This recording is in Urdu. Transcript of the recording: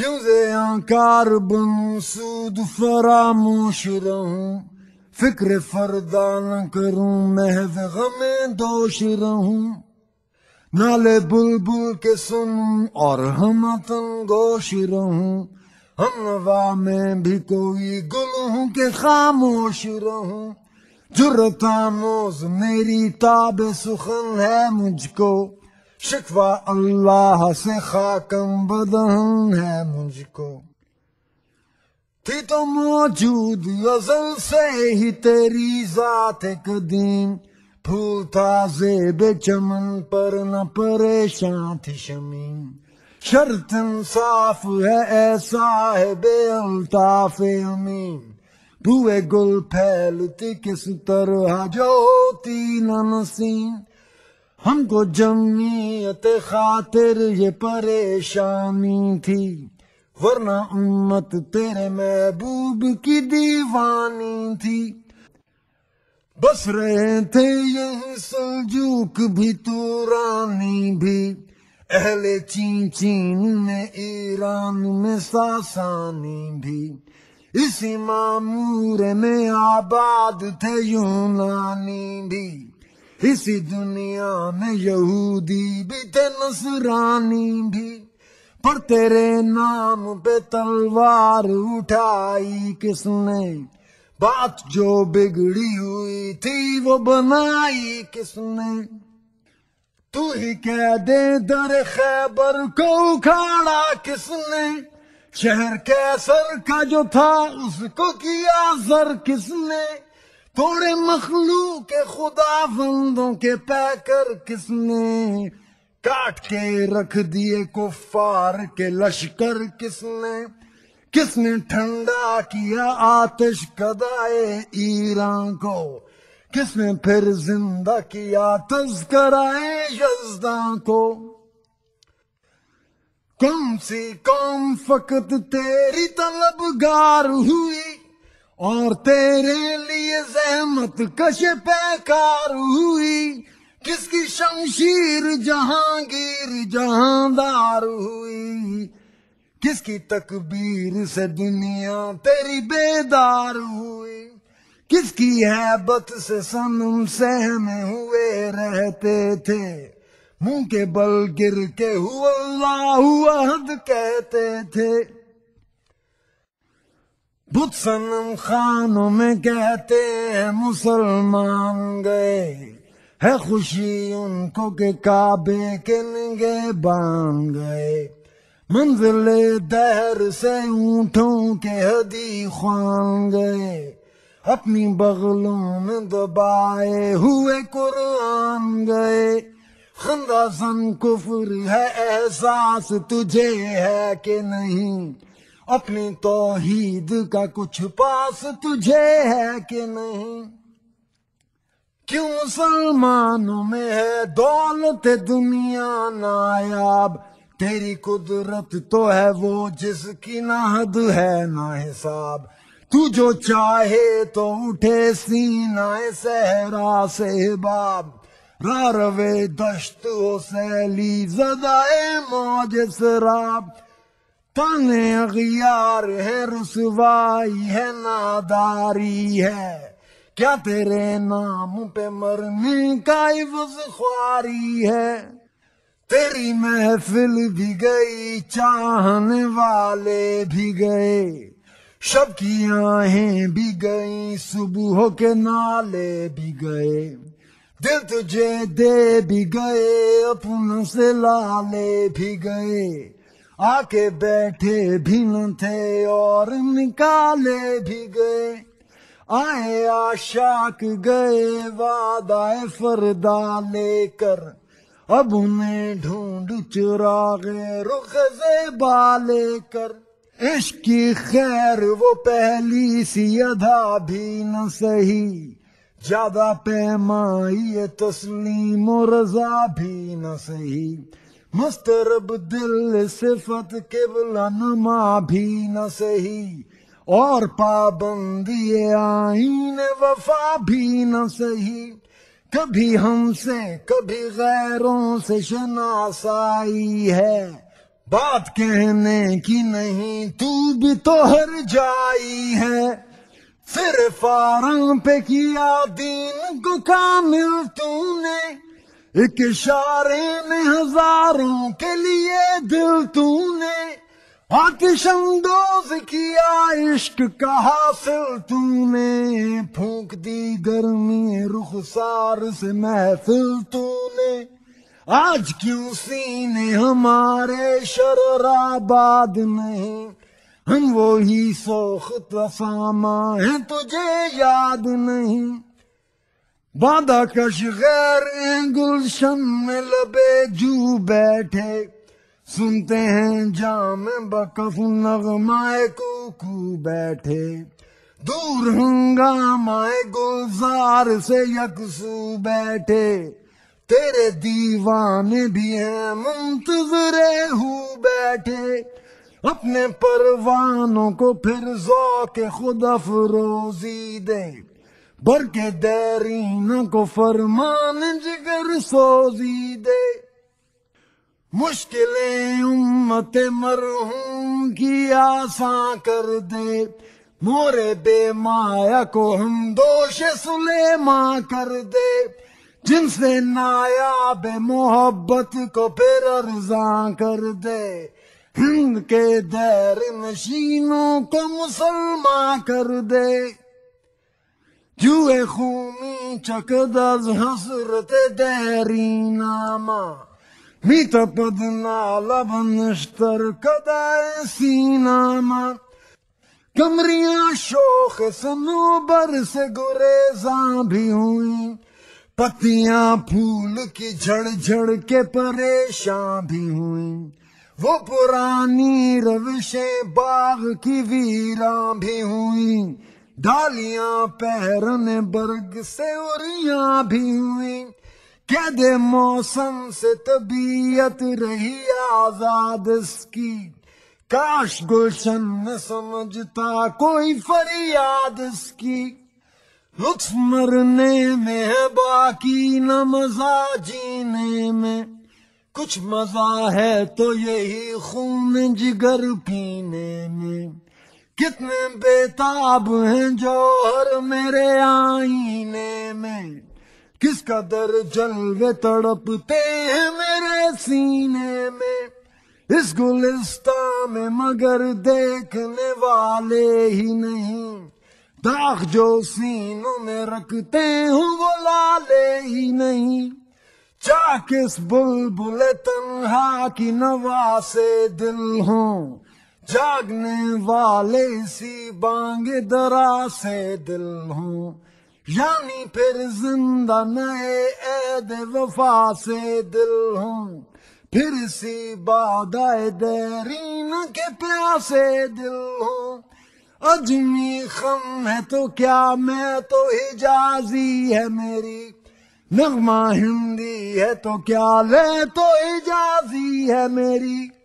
کروں محض غم دوش رہے بل بل کے سنوں اور ہم رہوں ہم نوا میں بھی کوئی گل ہوں کہ خاموش رہتا موز میری تاب سخن ہے مجھ کو شکوا اللہ سے خاکم بدہن ہے مجھ کو تھی تو موجود سے ہی تیری ذات قدیم پھول تازے بے چمن پر نہ پریشان شرط انصاف ہے ایسا ہے بے الطاف امین بوئے گل پھیلتی کس طرح جو ہوتی نہ نسیم ہم کو جمعیت خاطر یہ پریشانی تھی ورنہ امت تیرے محبوب کی دیوانی تھی بس رہے تھے یہ سلجوک بھی تو رانی بھی اہل چین چین میں ایران میں ساسانی بھی اسی معمور میں آباد تھے یونانی بھی اسی دنیا میں یہودی بھی تھے نسرانی بھی پر تیرے نام پہ تلوار اٹھائی کس نے بات جو بگڑی ہوئی تھی وہ بنائی کس نے تو ہی کہہ دے در خیبر کو اکھاڑا کس نے شہر کے سر کا جو تھا اس کو کیا سر کس نے تھوڑے مخلوق کے خدا بندوں کے پیکر کس نے کاٹ کے رکھ دیے کفار کے لشکر کس نے کس نے ٹھنڈا کیا آتش کدائے ایران کو کس نے پھر زندہ کیا تذکرائے یزدان کو کون سی کون فقط تیری طلب گار ہوئی اور تیرے لیے زحمت کش پیکار ہوئی کس کی شمشیر جہانگیر جہاندار ہوئی کس کی تکبیر سے دنیا تیری بیدار ہوئی کس کی حیبت سے سنم سہم ہوئے رہتے تھے منہ کے بل گر کے ہوا حد کہتے تھے بت سنم خانوں میں کہتے ہیں مسلمان گئے ہے خوشی ان کو کہ کعبے کے نگے بان گئے منزل دہر سے اونٹوں کے حدی خوان گئے اپنی بغلوں میں دبائے ہوئے قرآن گئے خندہ سن کفر ہے احساس تجھے ہے کہ نہیں اپنی توحید کا کچھ پاس تجھے ہے کہ نہیں کیوں مسلمانوں میں ہے دولت دنیا نایاب تیری قدرت تو ہے وہ جس کی نہ حد ہے نہ حساب تو جو چاہے تو اٹھے باب سہرا دشت رو سیلی زدائے ہے رسوائی ہے ناداری ہے کیا تیرے نام پہ مرنی کا عوض خواری ہے تیری محفل بھی گئی چاہنے والے بھی گئے شب کی آہیں بھی گئی صبح کے نالے بھی گئے دل تجھے دے بھی گئے اپن سے لالے بھی گئے آ کے بیٹھے بھی تھے اور نکالے بھی گئے آئے آشاک گئے وعدہ آئے فردا لے کر اب انہیں ڈھونڈ چرا گئے رخ سے لے کر اس کی خیر وہ پہلی سی ادا بھی نہ سہی زیادہ پیمائی تسلیم و رضا بھی نہ صحیح مسترب دل صفت قبل نما بھی نہ سہی اور پابندی آئین وفا بھی نہ سہی کبھی ہم سے کبھی غیروں سے شناسائی ہے بات کہنے کی نہیں تو بھی تو ہر جائی ہے پھر فارم پہ کیا دین کو کامل تو نے ایک اشارے میں ہزاروں کے لیے دل تو نے آتش اندوز کیا عشق کا حاصل تو نے پھونک دی گرمی رخسار سے محفل تو نے آج کیوں سینے ہمارے شرر آباد نہیں ہم وہی سوخت تو ساما ہے تجھے یاد نہیں باندھا کش غیر گلشن میں لبے جو بیٹھے سنتے ہیں جام بکف نغمائے کوکو بیٹھے دور ہنگامائے گلزار سے یکسو بیٹھے تیرے دیوانے بھی ہیں منتظرے ہو بیٹھے اپنے پروانوں کو پھر ذوق خود افروزی دے بر کے درنوں کو فرمان جگر سوزی دے مشکلیں مرحوم کی آساں کر دے مورے بے مایا کو ہم دوش سے کر دے جن سے نایا بے محبت کو پھر ارزان کر دے ہند کے دیر نشینوں کو مسلمان کر دے جوئے خومی چک در حسر تری نامہ مت پد نال کا ناما کمریاں شوخ سنوبر سے گریزاں بھی ہوئی پتیاں پھول کی جھڑ جھڑ کے پریشاں بھی ہوئی وہ پرانی روشیں باغ کی ویراں بھی ہوئی ڈالیاں پیرن برگ سے اوریاں بھی ہوئی موسم سے طبیعت رہی آزاد اس کی کاش گلشن نہ سمجھتا کوئی فریاد اس کی لطف مرنے میں ہے باقی نہ مزہ جینے میں کچھ مزہ ہے تو یہی خون جگر پینے میں کتنے بیتاب ہیں جوہر میرے آئینے میں کس کا در تڑپتے ہیں میرے سینے میں اس گلستہ میں مگر دیکھنے والے ہی نہیں داغ جو سینوں میں رکھتے ہوں وہ لالے ہی نہیں چاک اس بلبل تنہا کی نواز دل ہوں جاگنے والے سی بانگ درا سے دل ہوں یعنی پھر زندہ نئے عید وفا سے دل ہوں پھر سی دیرین کے پیاسے دل ہوں اجمی خم ہے تو کیا میں تو حجازی ہے میری نغمہ ہندی ہے تو کیا لے تو اجازی ہے میری